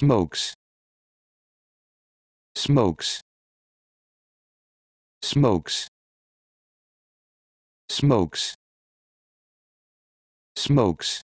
smokes smokes smokes smokes smokes